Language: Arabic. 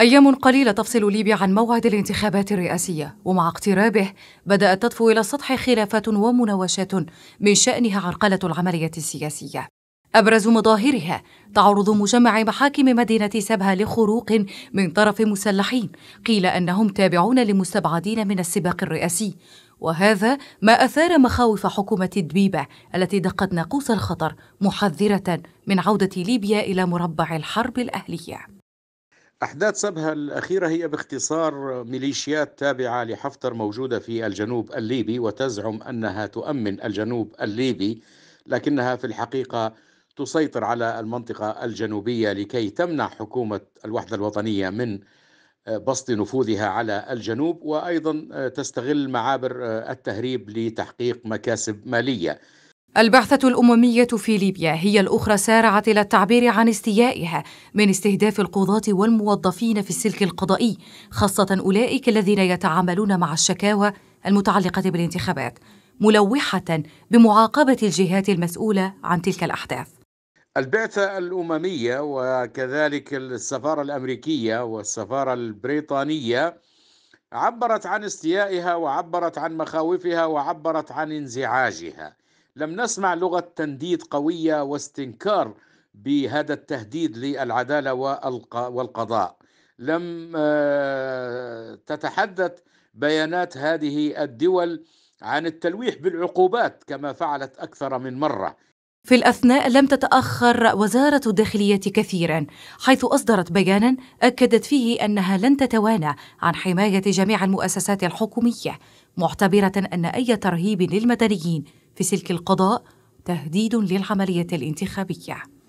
أيام قليلة تفصل ليبيا عن موعد الانتخابات الرئاسية ومع اقترابه بدأت تطفو إلى السطح خلافات ومناوشات من شأنها عرقلة العملية السياسية أبرز مظاهرها تعرض مجمع محاكم مدينة سبها لخروق من طرف مسلحين قيل أنهم تابعون لمستبعدين من السباق الرئاسي وهذا ما أثار مخاوف حكومة دبيبة التي دقت ناقوس الخطر محذرة من عودة ليبيا إلى مربع الحرب الأهلية أحداث سبها الأخيرة هي باختصار ميليشيات تابعة لحفتر موجودة في الجنوب الليبي وتزعم أنها تؤمن الجنوب الليبي لكنها في الحقيقة تسيطر على المنطقة الجنوبية لكي تمنع حكومة الوحدة الوطنية من آه، بسط نفوذها على الجنوب وأيضا آه، تستغل معابر آه، التهريب لتحقيق مكاسب مالية البعثة الأممية في ليبيا هي الأخرى سارعت إلى التعبير عن استيائها من استهداف القضاة والموظفين في السلك القضائي، خاصة أولئك الذين يتعاملون مع الشكاوى المتعلقة بالانتخابات، ملوحة بمعاقبة الجهات المسؤولة عن تلك الأحداث. البعثة الأممية وكذلك السفارة الأمريكية والسفارة البريطانية عبرت عن استيائها وعبرت عن مخاوفها وعبرت عن انزعاجها. لم نسمع لغة تنديد قوية واستنكار بهذا التهديد للعدالة والقضاء لم آه، تتحدث بيانات هذه الدول عن التلويح بالعقوبات كما فعلت أكثر من مرة في الأثناء لم تتأخر وزارة الداخلية كثيرا حيث أصدرت بيانا أكدت فيه أنها لن تتوانى عن حماية جميع المؤسسات الحكومية معتبرة أن أي ترهيب للمدنيين في سلك القضاء تهديد للعمليه الانتخابيه